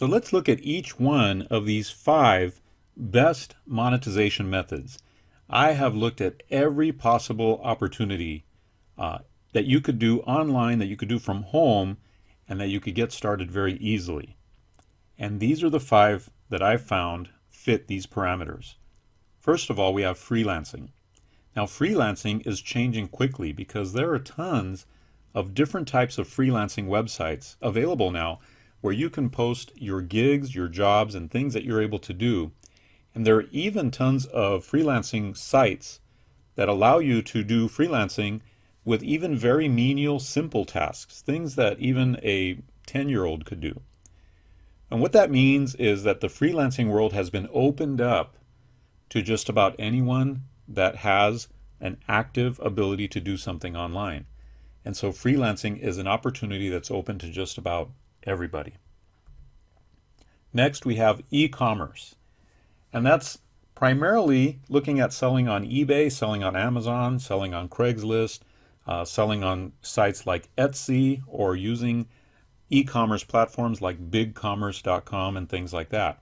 So let's look at each one of these five best monetization methods. I have looked at every possible opportunity uh, that you could do online, that you could do from home, and that you could get started very easily. And these are the five that I found fit these parameters. First of all, we have freelancing. Now, freelancing is changing quickly because there are tons of different types of freelancing websites available now where you can post your gigs, your jobs, and things that you're able to do. And there are even tons of freelancing sites that allow you to do freelancing with even very menial, simple tasks, things that even a 10 year old could do. And what that means is that the freelancing world has been opened up to just about anyone that has an active ability to do something online. And so freelancing is an opportunity that's open to just about everybody. Next, we have e-commerce. And that's primarily looking at selling on eBay, selling on Amazon, selling on Craigslist, uh, selling on sites like Etsy, or using e-commerce platforms like bigcommerce.com and things like that.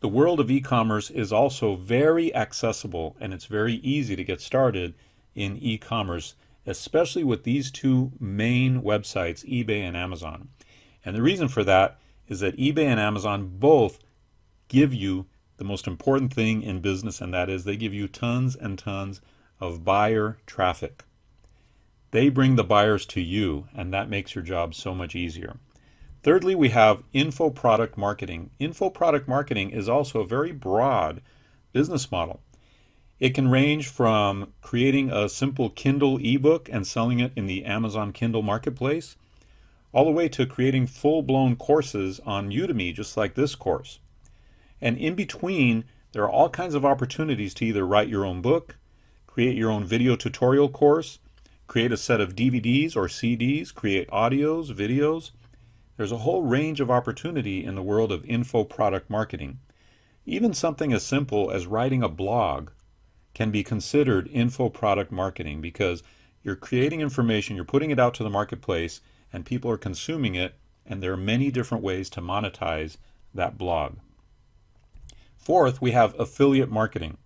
The world of e-commerce is also very accessible and it's very easy to get started in e-commerce, especially with these two main websites, eBay and Amazon. And the reason for that is that eBay and Amazon both give you the most important thing in business, and that is they give you tons and tons of buyer traffic. They bring the buyers to you, and that makes your job so much easier. Thirdly, we have info product marketing. Info product marketing is also a very broad business model. It can range from creating a simple Kindle ebook and selling it in the Amazon Kindle marketplace all the way to creating full-blown courses on Udemy, just like this course. And in between, there are all kinds of opportunities to either write your own book, create your own video tutorial course, create a set of DVDs or CDs, create audios, videos. There's a whole range of opportunity in the world of info product marketing. Even something as simple as writing a blog can be considered info product marketing because you're creating information, you're putting it out to the marketplace, and people are consuming it, and there are many different ways to monetize that blog. Fourth, we have affiliate marketing.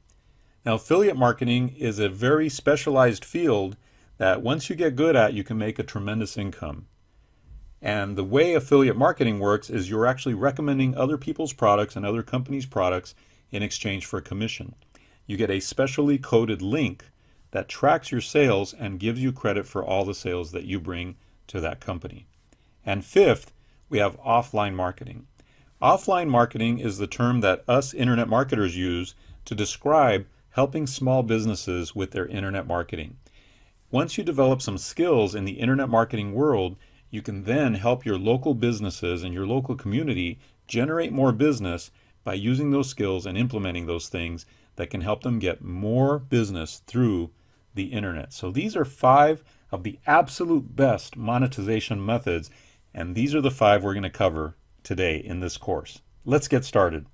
Now, affiliate marketing is a very specialized field that once you get good at, you can make a tremendous income. And the way affiliate marketing works is you're actually recommending other people's products and other companies' products in exchange for a commission. You get a specially coded link that tracks your sales and gives you credit for all the sales that you bring to that company. And fifth, we have offline marketing. Offline marketing is the term that us internet marketers use to describe helping small businesses with their internet marketing. Once you develop some skills in the internet marketing world, you can then help your local businesses and your local community generate more business by using those skills and implementing those things that can help them get more business through the internet. So these are five of the absolute best monetization methods, and these are the five we're going to cover today in this course. Let's get started.